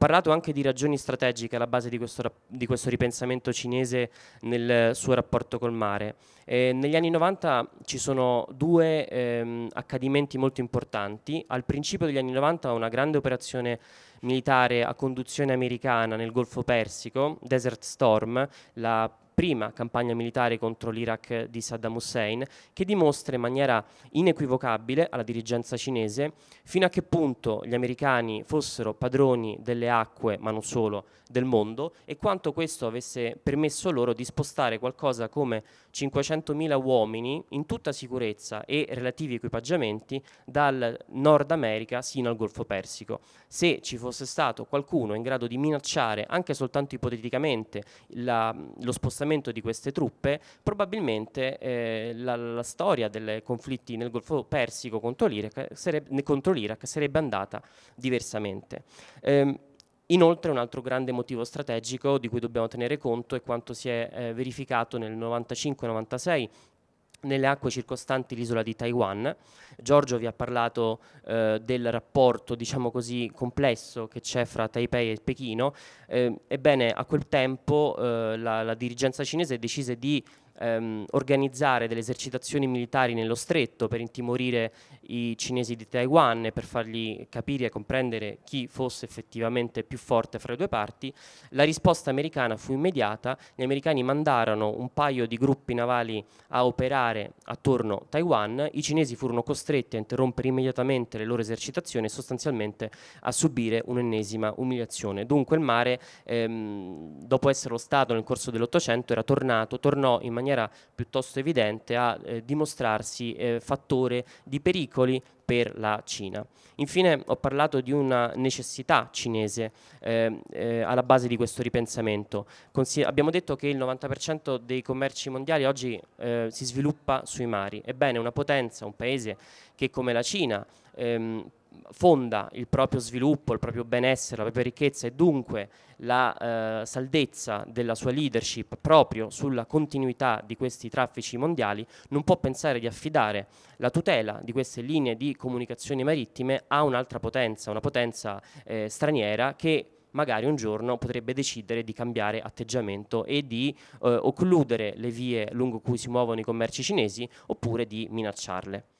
parlato anche di ragioni strategiche alla base di questo, di questo ripensamento cinese nel suo rapporto col mare. Eh, negli anni 90 ci sono due ehm, accadimenti molto importanti. Al principio degli anni 90 una grande operazione militare a conduzione americana nel Golfo Persico, Desert Storm, la prima campagna militare contro l'Iraq di Saddam Hussein, che dimostra in maniera inequivocabile alla dirigenza cinese fino a che punto gli americani fossero padroni delle acque, ma non solo, del mondo e quanto questo avesse permesso loro di spostare qualcosa come 500.000 uomini in tutta sicurezza e relativi equipaggiamenti dal Nord America sino al Golfo Persico. Se ci fosse stato qualcuno in grado di minacciare anche soltanto ipoteticamente la, lo spostamento funzionamento di queste truppe, probabilmente eh, la, la, storia dei conflitti nel Golfo Persico contro l'Iraq sarebbe, contro l'Iraq sarebbe andata diversamente. Eh, Inoltre un altro grande motivo strategico di cui dobbiamo tenere conto è quanto si è eh, verificato nel 95-96 nelle acque circostanti l'isola di Taiwan. Giorgio vi ha parlato eh, del rapporto, diciamo così, complesso che c'è fra Taipei e Pechino. Eh, ebbene, a quel tempo eh, la, la, dirigenza cinese decise di ehm, organizzare delle esercitazioni militari nello stretto per intimorire i cinesi di Taiwan e per fargli capire e comprendere chi fosse effettivamente più forte fra le due parti, la risposta americana fu immediata, gli americani mandarono un paio di gruppi navali a operare attorno a Taiwan, i cinesi furono costretti a interrompere immediatamente le loro esercitazioni e sostanzialmente a subire un'ennesima umiliazione. Dunque il mare, ehm, dopo esserlo stato nel corso dell'Ottocento, era tornato, tornò in maniera maniera piuttosto evidente a eh, dimostrarsi eh, fattore di pericoli per la Cina. Infine ho parlato di una necessità cinese eh, eh, alla base di questo ripensamento. Consi- abbiamo detto che il 90% dei commerci mondiali oggi eh, si sviluppa sui mari. Ebbene, una potenza, un paese che come la Cina ehm, fonda il proprio sviluppo, il proprio benessere, la propria ricchezza e dunque la eh, saldezza della sua leadership proprio sulla continuità di questi traffici mondiali, non può pensare di affidare la tutela di queste linee di comunicazioni marittime a un'altra potenza, una potenza eh, straniera che magari un giorno potrebbe decidere di cambiare atteggiamento e di eh, occludere le vie lungo cui si muovono i commerci cinesi oppure di minacciarle.